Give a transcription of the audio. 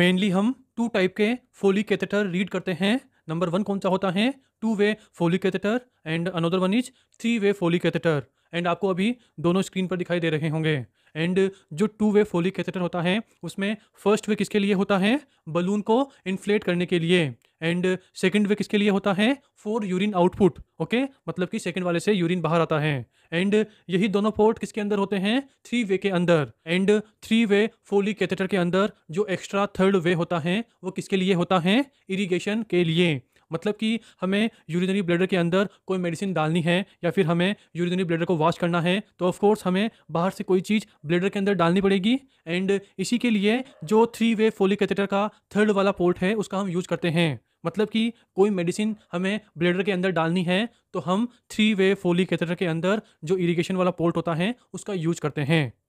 mainly हम to type के फोली catheter read करते हैं नंबर वन कौन सा होता है two way Foley catheter and another one is three way Foley catheter and आपको अभी दोनों स्क्रीन पर दिखाई दे रहे होंगे एंड जो टू वे फोली कैथेटर होता है उसमें फर्स्ट वे किसके लिए होता है बलून को इन्फ्लेट करने के लिए एंड सेकेंड वे किसके लिए होता है फॉर यूरिन आउटपुट ओके मतलब कि सेकेंड वाले से यूरिन बाहर आता है एंड यही दोनों पोर्ट किसके अंदर होते हैं थ्री वे के अंदर and three way Foley catheter के अंदर जो एक्स्ट्रा थर्ड वे होता है वो किसके लिए होता है इरीगेशन के लिए मतलब कि हमें यूरिनरी ब्लडर के अंदर कोई मेडिसिन डालनी है या फिर हमें यूरिनरी ब्लडर को वॉश करना है तो ऑफ कोर्स हमें बाहर से कोई चीज़ ब्लडर के अंदर डालनी पड़ेगी एंड इसी के लिए जो थ्री वे फोली कैथेटर का थर्ड वाला पोर्ट है उसका हम यूज करते हैं मतलब कि कोई मेडिसिन हमें ब्लेडर के अंदर डालनी है तो हम थ्री वे फोली कैथेटर के अंदर जो इरिगेशन वाला पोर्ट होता है उसका यूज करते हैं